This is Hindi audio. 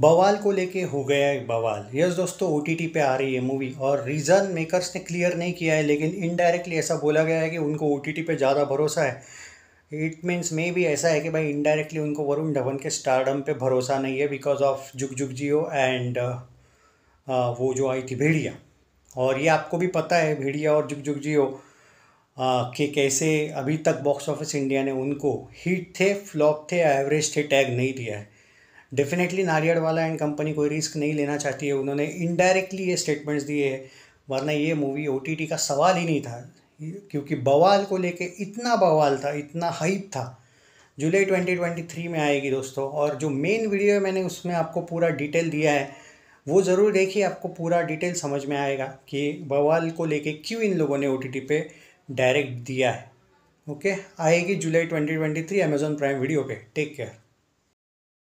बवाल को लेके हो गया है बवाल यस दोस्तों ओ टी पे आ रही है मूवी और रीज़न मेकर्स ने क्लियर नहीं किया है लेकिन इनडायरेक्टली ऐसा बोला गया है कि उनको ओ टी पे ज़्यादा भरोसा है इट मीन्स मे भी ऐसा है कि भाई इनडायरेक्टली उनको वरुण धवन के स्टारडम पे भरोसा नहीं है बिकॉज ऑफ जुग जुग जियो एंड uh, uh, वो जो आई थी भेड़िया और ये आपको भी पता है भेड़िया और जुग जुग जियो uh, के कैसे अभी तक बॉक्स ऑफिस इंडिया ने उनको हिट थे फ्लॉप थे एवरेज थे टैग नहीं दिया है डेफिनेटली नारियल वाला एंड कंपनी कोई रिस्क नहीं लेना चाहती है उन्होंने इनडायरेक्टली ये स्टेटमेंट्स दिए है वरना ये मूवी ओ का सवाल ही नहीं था क्योंकि बवाल को लेके इतना बवाल था इतना हाइप था जुलाई 2023 में आएगी दोस्तों और जो मेन वीडियो है मैंने उसमें आपको पूरा डिटेल दिया है वो ज़रूर देखिए आपको पूरा डिटेल समझ में आएगा कि बवाल को लेके क्यों इन लोगों ने ओ पे डायरेक्ट दिया है ओके आएगी जुलाई 2023 अमेजोन प्राइम वीडियो पे टेक केयर